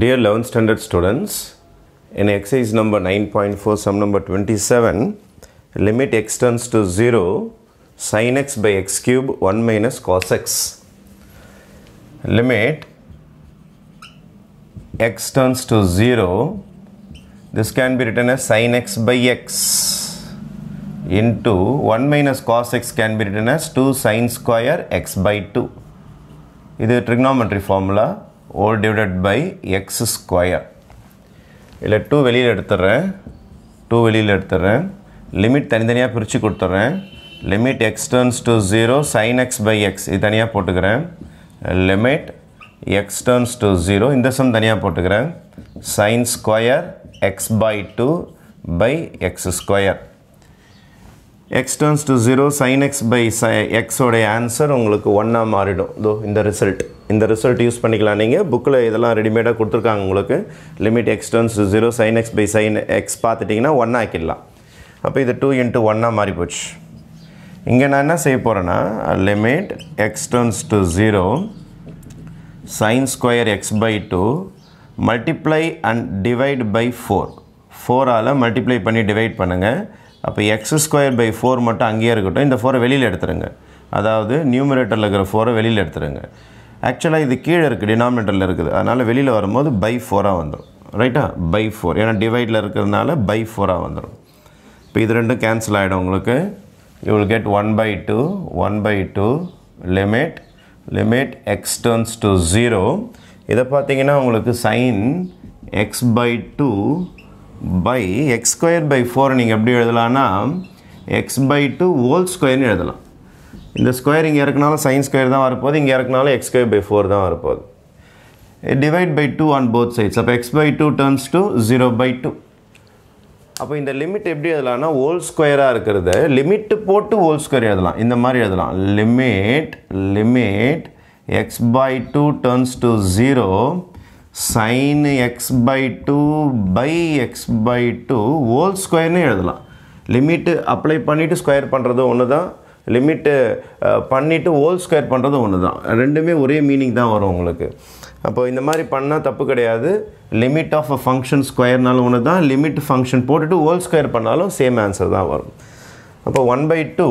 Dear 11th standard students, in exercise number 9.4, sum number 27, limit x tends to 0, sin x by x cube 1 minus cos x. Limit x tends to 0, this can be written as sin x by x into 1 minus cos x can be written as 2 sin square x by 2. இது trigonometry formula ஓ divided by x square இல்லை two வெளியில் எடுத்துட்றேன் two வெளியில் எடுத்துட்றேன் limit தனித்தனியாக பிரித்து கொடுத்துட்றேன் limit x turns to zero sine x by x இது தனியாக போட்டுக்கிறேன் limit x turns to zero இந்த சம் தனியாக போட்டுக்கிறேன் sine square x by two by x square x turns to zero sine x by sine எக்ஸோடைய answer உங்களுக்கு ஒன்னாக மாறிடும் இதோ இந்த ரிசல்ட் இந்த ரிசல்ட் யூஸ் பண்ணிக்கலாம் நீங்கள் புக்கில் இதெல்லாம் ரெடிமேடாக கொடுத்துருக்காங்க உங்களுக்கு limit x turns zero sine x by sine x பார்த்துட்டிங்கன்னா ஒன்றா ஆக்கிடலாம் அப்போ இது டூ இன்ட்டு ஒன்னாக மாறி போச்சு இங்கே நான் என்ன செய்ய போகிறேன்னா limit x turns to zero sine square x by two multiply and divide by four ஃபோரால் மல்டிப்ளை பண்ணி டிவைட் பண்ணுங்கள் அப்போ எக்ஸ் ஸ்கொயர் பை ஃபோர் மட்டும் அங்கேயே இருக்கட்டும் இந்த ஃபோரை வெளியில் எடுத்துருங்க அதாவது நியூமரேட்டரில் இருக்கிற ஃபோரை வெளியில் எடுத்துருங்க ஆக்சுவலாக இது கீழே இருக்குது டினாமினேட்டரில் இருக்குது அதனால் வெளியில் வரும்போது பை ஃபோராக வந்துடும் ரைட்டா பை ஃபோர் ஏன்னா டிவைடில் இருக்கிறதுனால பை ஃபோராக வந்துடும் இப்போ இது ரெண்டும் கேன்சல் ஆகிடும் உங்களுக்கு you will get one by two one by two limit limit x turns to zero இதை பார்த்தீங்கன்னா உங்களுக்கு sine x by two by x square by four நீங்கள் எப்படி எழுதலான்னா எக்ஸ் பை டூ ஹோல் ஸ்கொயர்னு எழுதலாம் இந்த ஸ்கொயர் இங்கே இருக்குனாலும் சைன் ஸ்கொயர் தான் வரப்போகுது இங்கே இருக்குனாலும் எக்ஸ் ஸ்கொயர் பை ஃபோர் தான் வரப்போகுது divide by two on both sides அப்போ x by two turns to zero by two அப்போ இந்த லிமிட் எப்படி எழுதலாம்னா ஹோல் ஸ்கொயராக இருக்கிறது லிமிட்டு போட்டு ஹோல் ஸ்கொயர் எழுதலாம் இந்த மாதிரி எழுதலாம் limit limit x by two turns to zero sine x by two by x by two whole ஸ்கொயர்னு எழுதலாம் லிமிட்டு அப்ளை பண்ணிவிட்டு ஸ்கொயர் பண்ணுறது ஒன்று தான் லிமிட்டு பண்ணிவிட்டு ஹோல் ஸ்கொயர் பண்ணுறது ஒன்று தான் ரெண்டுமே ஒரே மீனிங் தான் வரும் உங்களுக்கு அப்போ இந்த மாதிரி பண்ணால் தப்பு கிடையாது லிமிட் ஆஃப் அ ஃபங்க்ஷன் ஸ்கொயர்னாலும் ஒன்று தான் லிமிட் ஃபங்க்ஷன் போட்டுட்டு ஹோல் ஸ்கொயர் பண்ணாலும் சேம் ஆன்சர் தான் வரும் அப்போ ஒன் பை டூ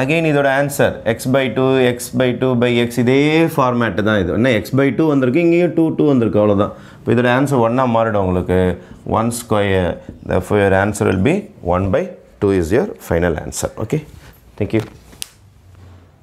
அகெயின் இதோட answer x by two x by two by x இதே ஃபார்மேட்டு தான் இது என்ன எக்ஸ் பை டூ வந்திருக்கு இங்கேயும் டூ டூ வந்திருக்கு அவ்வளோதான் இப்போ இதோட ஆன்சர் ஒன்னாக மாறிடும் உங்களுக்கு one square the four answer will be one by two is your final answer okay Thank you.